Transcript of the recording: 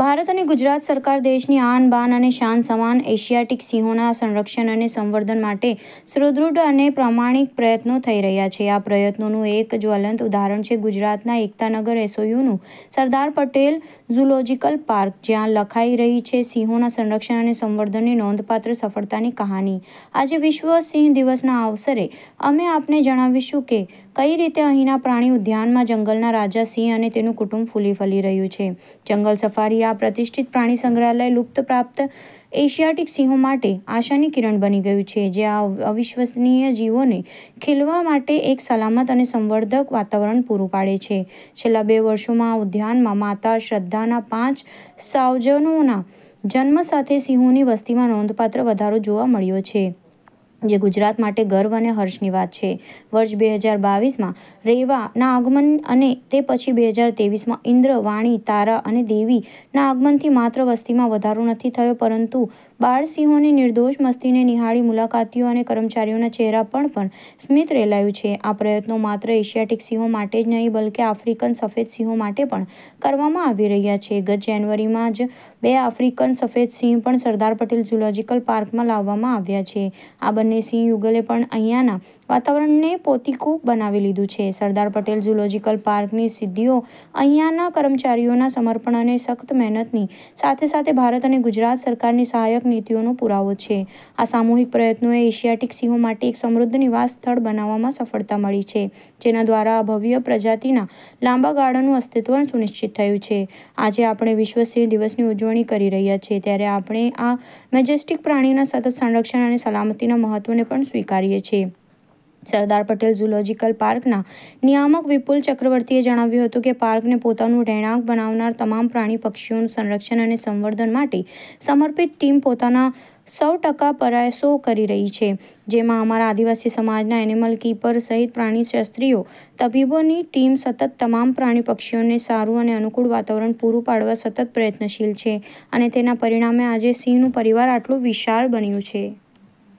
ભારત અને ગુજરાત સરકાર દેશની આન બાન અને શાન સમાન એશિયાટિક સિંહોના સંરક્ષણ અને સંવર્ધન માટે સુદૃઢ અને પ્રામાણિક પ્રયત્નો થઈ રહ્યા છે આ પ્રયત્નોનું એક જ્વલંત ઉદાહરણ છે ગુજરાતના એકતાનગર એસઓયુનું સરદાર પટેલ ઝુલોજિકલ પાર્ક જ્યાં લખાઈ રહી છે સિંહોના સંરક્ષણ અને સંવર્ધનની નોંધપાત્ર સફળતાની કહાની આજે વિશ્વ સિંહ દિવસના અવસરે અમે આપને જણાવીશું કે કઈ રીતે અહીંના પ્રાણી ઉદ્યાનમાં જંગલના રાજા સિંહ અને તેનું કુટુંબ ફૂલી ફલી રહ્યું છે જંગલ સફારી આ પ્રતિષ્ઠિત પ્રાણી સંગ્રહાલય લુપ્ત પ્રાપ્ત એશિયાટિક સિંહો માટે આશાની કિરણ બની ગયું છે જે આ અવિશ્વસનીય જીવોને ખીલવા માટે એક સલામત અને સંવર્ધક વાતાવરણ પૂરું પાડે છે છેલ્લા બે વર્ષોમાં આ ઉદ્યાનમાં માતા શ્રદ્ધાના પાંચ સાવજનોના જન્મ સાથે સિંહોની વસ્તીમાં નોંધપાત્ર વધારો જોવા મળ્યો છે જે ગુજરાત માટે ગર્વ અને હર્ષની વાત છે વર્ષ બે હજાર બાવીસમાં રેવાના આગમન અને તે પછી બે હજાર તેવીસમાં ઇન્દ્ર વાણી તારા અને દેવીના આગમનથી માત્ર વસ્તીમાં વધારો નથી થયો પરંતુ બાળસિંહોની નિર્દોષ મસ્તીને નિહાળી મુલાકાતીઓ અને કર્મચારીઓના ચહેરા પણ પણ સ્મિત રેલાયું છે આ પ્રયત્નો માત્ર એશિયાટિક સિંહો માટે જ નહીં બલકે આફ્રિકન સફેદ સિંહો માટે પણ કરવામાં આવી રહ્યા છે ગત જાન્યુઆરીમાં જ બે આફ્રિકન સફેદ સિંહ પણ સરદાર પટેલ ઝૂલોજિકલ પાર્કમાં લાવવામાં આવ્યા છે આ બંને અને સિંહ યુગલે પણ અહીંયાના વાતાવરણને પોતીકૂપ બનાવી લીધું છે સરદાર પટેલ ઝૂલોજિકલ પાર્કની સિદ્ધિઓ અહીંયાના કર્મચારીઓના સમર્પણ અને સખત મહેનતની સાથે સાથે ભારત અને ગુજરાત સરકારની સહાયક નીતિઓનો પુરાવો છે આ સામૂહિક પ્રયત્નોએ એશિયાટિક સિંહો માટે એક સમૃદ્ધ નિવાસ સ્થળ બનાવવામાં સફળતા મળી છે જેના દ્વારા ભવ્ય પ્રજાતિના લાંબા ગાળાનું અસ્તિત્વ સુનિશ્ચિત થયું છે આજે આપણે વિશ્વ સિંહ દિવસની ઉજવણી કરી રહ્યા છીએ ત્યારે આપણે આ મેજેસ્ટિક પ્રાણીના સતત સંરક્ષણ અને સલામતીના મહત્વ મહત્વને પણ સ્વીકારીએ છીએ સરદાર પટેલ ઝૂલોજિકલ પાર્કના નિયામક વિપુલ ચક્રવર્તીએ જણાવ્યું હતું કે પાર્કને પોતાનું રહેણાંક બનાવનાર તમામ પ્રાણી પક્ષીઓનું સંરક્ષણ અને સંવર્ધન માટે સમર્પિત ટીમ પોતાના સૌ ટકા પ્રયાસો કરી રહી છે જેમાં અમારા આદિવાસી સમાજના એનિમલ કીપર સહિત પ્રાણી શાસ્ત્રીઓ તબીબોની ટીમ સતત તમામ પ્રાણી પક્ષીઓને સારું અને અનુકૂળ વાતાવરણ પૂરું પાડવા સતત પ્રયત્નશીલ છે અને તેના પરિણામે આજે સિંહનું પરિવાર આટલું વિશાળ બન્યું છે